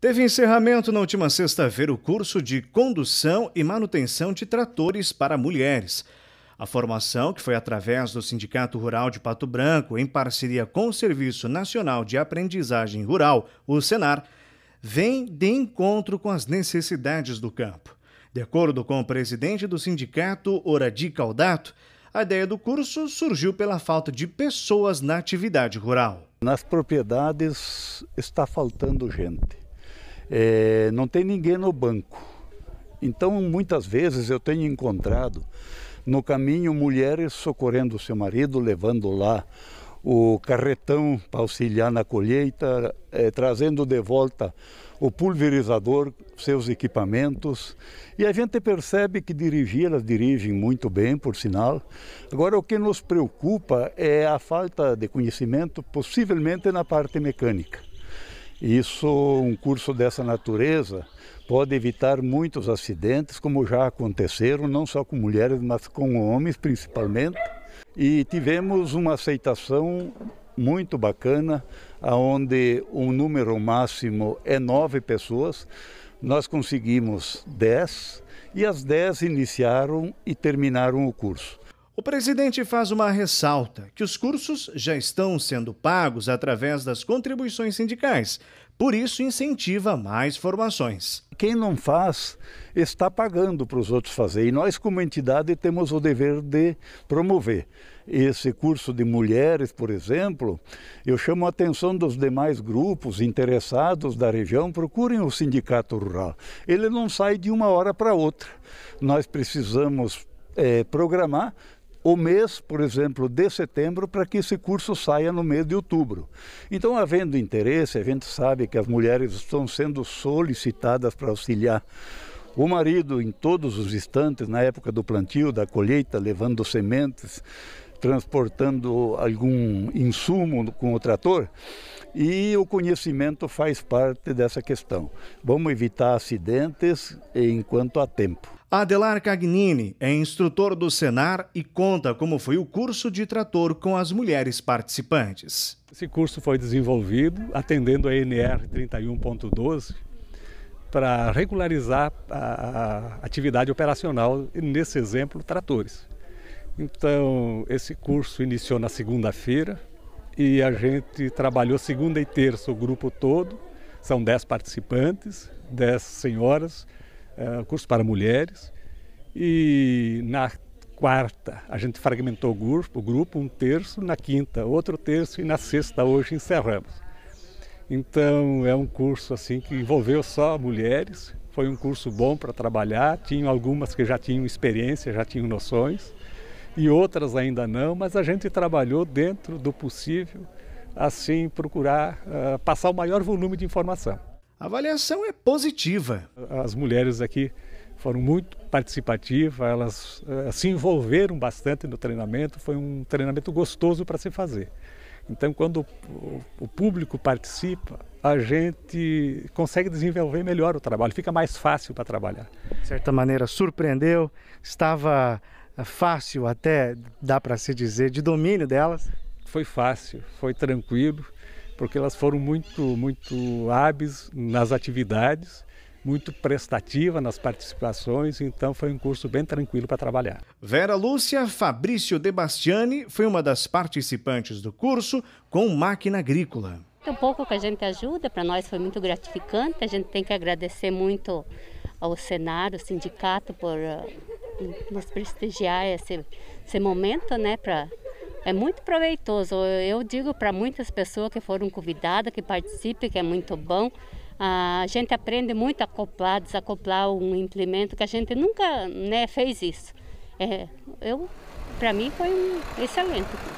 Teve encerramento na última sexta-feira o curso de Condução e Manutenção de Tratores para Mulheres. A formação, que foi através do Sindicato Rural de Pato Branco, em parceria com o Serviço Nacional de Aprendizagem Rural, o SENAR, vem de encontro com as necessidades do campo. De acordo com o presidente do sindicato, Oradi Caldato, a ideia do curso surgiu pela falta de pessoas na atividade rural. Nas propriedades está faltando gente é, não tem ninguém no banco. Então, muitas vezes eu tenho encontrado no caminho mulheres socorrendo o seu marido, levando lá o carretão para auxiliar na colheita, é, trazendo de volta o pulverizador, seus equipamentos. E a gente percebe que dirigir, elas dirigem muito bem, por sinal. Agora, o que nos preocupa é a falta de conhecimento, possivelmente na parte mecânica. Isso, um curso dessa natureza pode evitar muitos acidentes, como já aconteceram, não só com mulheres, mas com homens principalmente. E tivemos uma aceitação muito bacana, aonde o número máximo é nove pessoas. Nós conseguimos dez e as dez iniciaram e terminaram o curso. O presidente faz uma ressalta que os cursos já estão sendo pagos através das contribuições sindicais, por isso incentiva mais formações. Quem não faz está pagando para os outros fazer e nós como entidade temos o dever de promover. Esse curso de mulheres, por exemplo, eu chamo a atenção dos demais grupos interessados da região, procurem o sindicato rural. Ele não sai de uma hora para outra. Nós precisamos é, programar o mês, por exemplo, de setembro, para que esse curso saia no mês de outubro. Então, havendo interesse, a gente sabe que as mulheres estão sendo solicitadas para auxiliar o marido em todos os instantes, na época do plantio, da colheita, levando sementes, transportando algum insumo com o trator e o conhecimento faz parte dessa questão. Vamos evitar acidentes enquanto há tempo. Adelar Cagnini é instrutor do Senar e conta como foi o curso de trator com as mulheres participantes. Esse curso foi desenvolvido atendendo a NR 31.12 para regularizar a atividade operacional, nesse exemplo, tratores. Então, esse curso iniciou na segunda-feira e a gente trabalhou segunda e terça o grupo todo. São dez participantes, dez senhoras, é, curso para mulheres. E na quarta a gente fragmentou o grupo, o grupo um terço, na quinta outro terço e na sexta hoje encerramos. Então é um curso assim que envolveu só mulheres. Foi um curso bom para trabalhar. Tinham algumas que já tinham experiência, já tinham noções e outras ainda não, mas a gente trabalhou dentro do possível, assim procurar uh, passar o maior volume de informação. A avaliação é positiva. As mulheres aqui foram muito participativas, elas uh, se envolveram bastante no treinamento, foi um treinamento gostoso para se fazer. Então, quando o, o público participa, a gente consegue desenvolver melhor o trabalho, fica mais fácil para trabalhar. De certa maneira, surpreendeu, estava é fácil até, dá para se dizer, de domínio delas? Foi fácil, foi tranquilo, porque elas foram muito, muito hábeis nas atividades muito prestativa nas participações, então foi um curso bem tranquilo para trabalhar. Vera Lúcia Fabrício De Bastiani foi uma das participantes do curso com máquina agrícola. O pouco que a gente ajuda, para nós foi muito gratificante, a gente tem que agradecer muito ao Senado, ao sindicato, por nos prestigiar esse, esse momento, né? Pra, é muito proveitoso. Eu digo para muitas pessoas que foram convidadas, que participem, que é muito bom. A gente aprende muito a acoplar, desacoplar um implemento que a gente nunca né, fez isso. É, eu, para mim, foi um excelente.